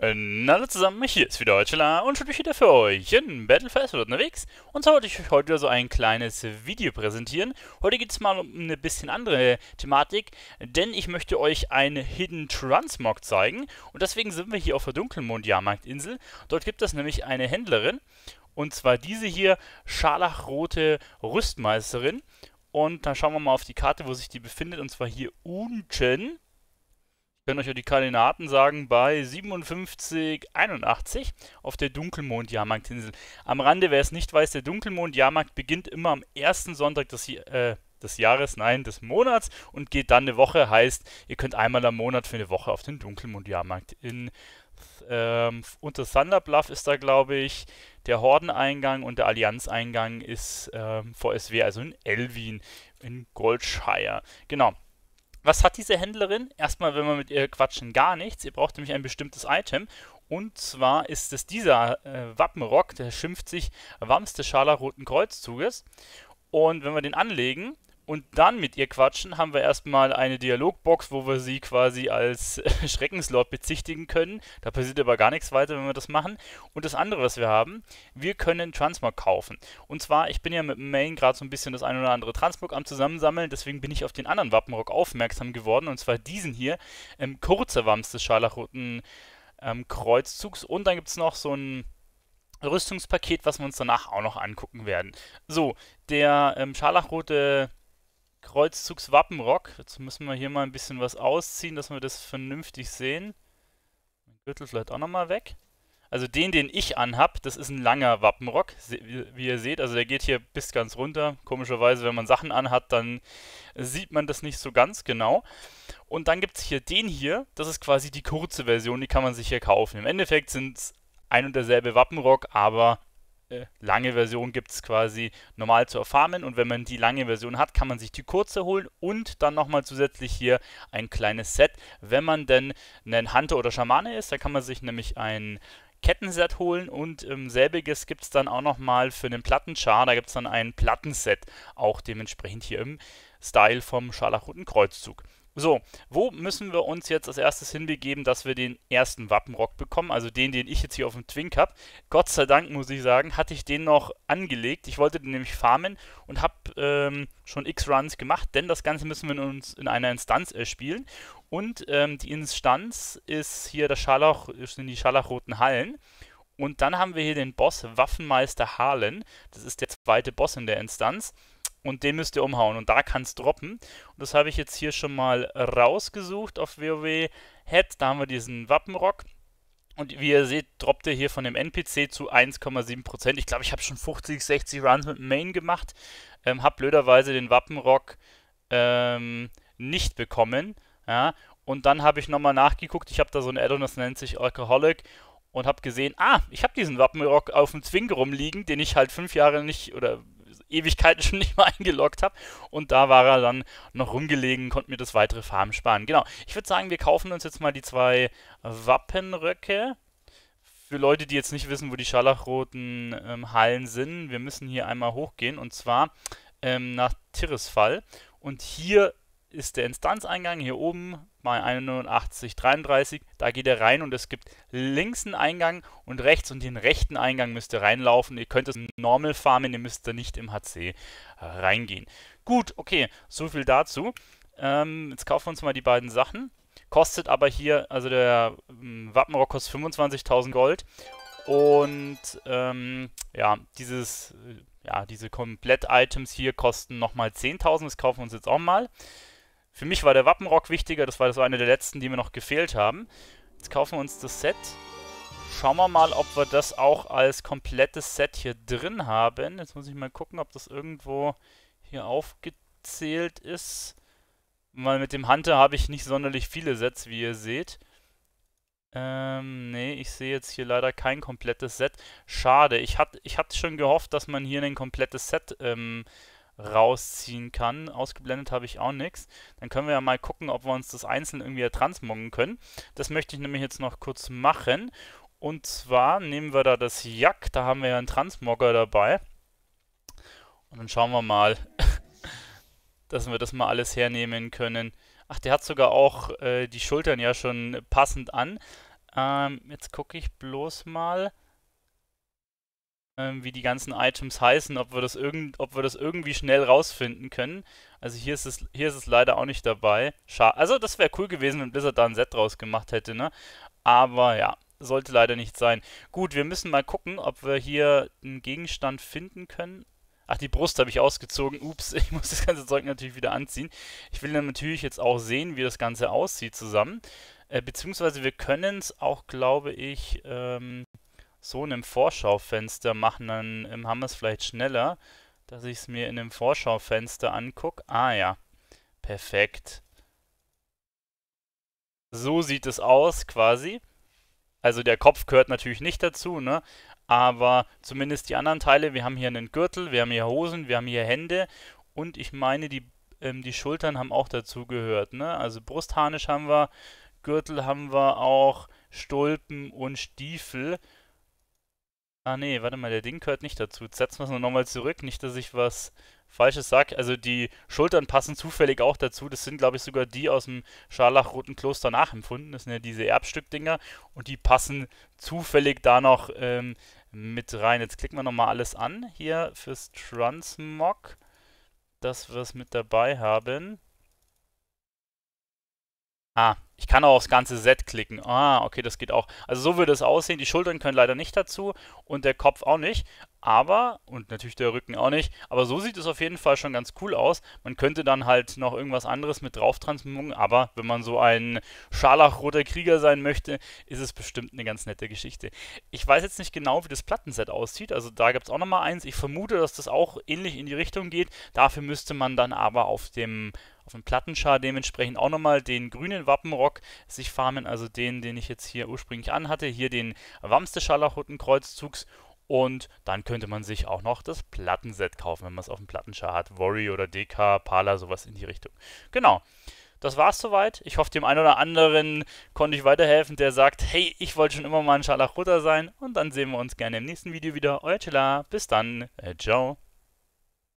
Hallo alle zusammen, hier ist wieder Heuchela und schon wieder für euch in Battle unterwegs. Und zwar wollte ich euch heute so ein kleines Video präsentieren. Heute geht es mal um eine bisschen andere Thematik, denn ich möchte euch einen Hidden Transmog zeigen. Und deswegen sind wir hier auf der Dunkelmond-Jahrmarktinsel. Dort gibt es nämlich eine Händlerin, und zwar diese hier, scharlachrote Rüstmeisterin. Und dann schauen wir mal auf die Karte, wo sich die befindet, und zwar hier unten kann euch ja die Koordinaten sagen bei 5781 auf der Dunkelmond-Jahrmarktinsel. Am Rande, wer es nicht weiß, der Dunkelmond-Jahrmarkt beginnt immer am ersten Sonntag des, äh, des Jahres, nein, des Monats und geht dann eine Woche. Heißt, ihr könnt einmal am Monat für eine Woche auf den Dunkelmond-Jahrmarkt in ähm, unter Thunder Bluff ist da, glaube ich, der Hordeneingang und der Allianzeingang ist ähm, VSW, also in Elwin, in Goldshire. Genau. Was hat diese Händlerin? Erstmal, wenn wir mit ihr quatschen, gar nichts. Ihr braucht nämlich ein bestimmtes Item. Und zwar ist es dieser äh, Wappenrock, der schimpft sich Wams des Scharlachroten Kreuzzuges. Und wenn wir den anlegen, und dann mit ihr quatschen, haben wir erstmal eine Dialogbox, wo wir sie quasi als Schreckenslord bezichtigen können. Da passiert aber gar nichts weiter, wenn wir das machen. Und das andere, was wir haben, wir können Transmog kaufen. Und zwar, ich bin ja mit dem Main gerade so ein bisschen das ein oder andere Transmog am Zusammensammeln, deswegen bin ich auf den anderen Wappenrock aufmerksam geworden, und zwar diesen hier, ähm, kurzer Wams des Scharlachroten ähm, Kreuzzugs. Und dann gibt es noch so ein Rüstungspaket, was wir uns danach auch noch angucken werden. So, der ähm, scharlachrote Kreuzzugswappenrock. Jetzt müssen wir hier mal ein bisschen was ausziehen, dass wir das vernünftig sehen. Mein Gürtel vielleicht auch nochmal weg. Also den, den ich anhab, das ist ein langer Wappenrock, wie ihr seht. Also der geht hier bis ganz runter. Komischerweise, wenn man Sachen anhat, dann sieht man das nicht so ganz genau. Und dann gibt es hier den hier, das ist quasi die kurze Version, die kann man sich hier kaufen. Im Endeffekt sind es ein und derselbe Wappenrock, aber lange Version gibt es quasi normal zu erfarmen und wenn man die lange Version hat, kann man sich die kurze holen und dann nochmal zusätzlich hier ein kleines Set. Wenn man denn ein Hunter oder Schamane ist, dann kann man sich nämlich ein Kettenset holen und ähm, selbiges gibt es dann auch nochmal für den Plattenchar, da gibt es dann ein Plattenset, auch dementsprechend hier im Style vom Scharlachroten Kreuzzug. So, wo müssen wir uns jetzt als erstes hinbegeben, dass wir den ersten Wappenrock bekommen? Also den, den ich jetzt hier auf dem Twink habe. Gott sei Dank, muss ich sagen, hatte ich den noch angelegt. Ich wollte den nämlich farmen und habe ähm, schon X-Runs gemacht, denn das Ganze müssen wir uns in einer Instanz erspielen. Äh, und ähm, die Instanz ist hier das Scharlach, sind die Scharlachroten Hallen. Und dann haben wir hier den Boss Waffenmeister Harlen. Das ist der zweite Boss in der Instanz. Und den müsst ihr umhauen. Und da kann es droppen. Und das habe ich jetzt hier schon mal rausgesucht auf WoW Head. Da haben wir diesen Wappenrock. Und wie ihr seht, droppt er hier von dem NPC zu 1,7%. Ich glaube, ich habe schon 50, 60 Runs mit Main gemacht. Ähm, habe blöderweise den Wappenrock ähm, nicht bekommen. Ja. Und dann habe ich nochmal nachgeguckt. Ich habe da so ein Addon, das nennt sich Alcoholic. Und habe gesehen, ah, ich habe diesen Wappenrock auf dem Zwing rumliegen, den ich halt fünf Jahre nicht oder Ewigkeiten schon nicht mal eingeloggt habe. Und da war er dann noch rumgelegen, konnte mir das weitere Farben sparen. Genau, ich würde sagen, wir kaufen uns jetzt mal die zwei Wappenröcke. Für Leute, die jetzt nicht wissen, wo die scharlachroten ähm, Hallen sind, wir müssen hier einmal hochgehen und zwar ähm, nach Tirisfall. Und hier ist der Instanzeingang hier oben bei 8133. Da geht er rein und es gibt links einen Eingang und rechts und den rechten Eingang müsst ihr reinlaufen. Ihr könnt es normal farmen, ihr müsst da nicht im HC äh, reingehen. Gut, okay, so viel dazu. Ähm, jetzt kaufen wir uns mal die beiden Sachen. Kostet aber hier, also der ähm, Wappenrock kostet 25.000 Gold. Und ähm, ja, dieses, äh, ja, diese Komplett-Items hier kosten nochmal 10.000. Das kaufen wir uns jetzt auch mal. Für mich war der Wappenrock wichtiger, das war so eine der letzten, die mir noch gefehlt haben. Jetzt kaufen wir uns das Set. Schauen wir mal, ob wir das auch als komplettes Set hier drin haben. Jetzt muss ich mal gucken, ob das irgendwo hier aufgezählt ist. Weil mit dem Hunter habe ich nicht sonderlich viele Sets, wie ihr seht. Ähm, nee, ich sehe jetzt hier leider kein komplettes Set. Schade, ich hatte ich hat schon gehofft, dass man hier ein komplettes Set ähm, rausziehen kann. Ausgeblendet habe ich auch nichts. Dann können wir ja mal gucken, ob wir uns das einzeln irgendwie transmoggen können. Das möchte ich nämlich jetzt noch kurz machen. Und zwar nehmen wir da das Jack, da haben wir ja einen Transmogger dabei. Und dann schauen wir mal, dass wir das mal alles hernehmen können. Ach, der hat sogar auch äh, die Schultern ja schon passend an. Ähm, jetzt gucke ich bloß mal ähm, wie die ganzen Items heißen, ob wir, das irgend, ob wir das irgendwie schnell rausfinden können. Also hier ist es, hier ist es leider auch nicht dabei. Schade. also das wäre cool gewesen, wenn Blizzard da ein Set draus gemacht hätte, ne? Aber ja, sollte leider nicht sein. Gut, wir müssen mal gucken, ob wir hier einen Gegenstand finden können. Ach, die Brust habe ich ausgezogen. Ups, ich muss das ganze Zeug natürlich wieder anziehen. Ich will dann natürlich jetzt auch sehen, wie das Ganze aussieht zusammen. Äh, beziehungsweise wir können es auch, glaube ich, ähm, so in einem Vorschaufenster machen, dann im ähm, es vielleicht schneller, dass ich es mir in einem Vorschaufenster angucke. Ah ja, perfekt. So sieht es aus quasi. Also der Kopf gehört natürlich nicht dazu, ne? Aber zumindest die anderen Teile, wir haben hier einen Gürtel, wir haben hier Hosen, wir haben hier Hände und ich meine, die, ähm, die Schultern haben auch dazu gehört, ne? Also Brustharnisch haben wir, Gürtel haben wir auch, Stulpen und Stiefel. Ah nee, warte mal, der Ding gehört nicht dazu. Jetzt setzen wir es nochmal zurück, nicht, dass ich was Falsches sage. Also die Schultern passen zufällig auch dazu. Das sind, glaube ich, sogar die aus dem Scharlachroten Kloster nachempfunden. Das sind ja diese Erbstückdinger und die passen zufällig da noch ähm, mit rein. Jetzt klicken wir nochmal alles an hier fürs Transmog, dass wir es mit dabei haben. Ah, ich kann auch aufs ganze Set klicken. Ah, okay, das geht auch. Also so würde es aussehen. Die Schultern können leider nicht dazu und der Kopf auch nicht. Aber, und natürlich der Rücken auch nicht, aber so sieht es auf jeden Fall schon ganz cool aus. Man könnte dann halt noch irgendwas anderes mit drauf transmucken, aber wenn man so ein scharlachroter Krieger sein möchte, ist es bestimmt eine ganz nette Geschichte. Ich weiß jetzt nicht genau, wie das Plattenset aussieht, also da gibt es auch nochmal eins. Ich vermute, dass das auch ähnlich in die Richtung geht. Dafür müsste man dann aber auf dem auf dem Plattenschar dementsprechend auch nochmal den grünen Wappenrock sich farmen, also den, den ich jetzt hier ursprünglich anhatte, hier den Wamste Scharlachroten Kreuzzugs und dann könnte man sich auch noch das Plattenset kaufen, wenn man es auf dem Plattenschar hat. Worry oder DK, Pala, sowas in die Richtung. Genau. Das war's soweit. Ich hoffe, dem einen oder anderen konnte ich weiterhelfen, der sagt, hey, ich wollte schon immer mal ein Scharlachrutter sein. Und dann sehen wir uns gerne im nächsten Video wieder. Euer Chilla. Bis dann. Äh, ciao.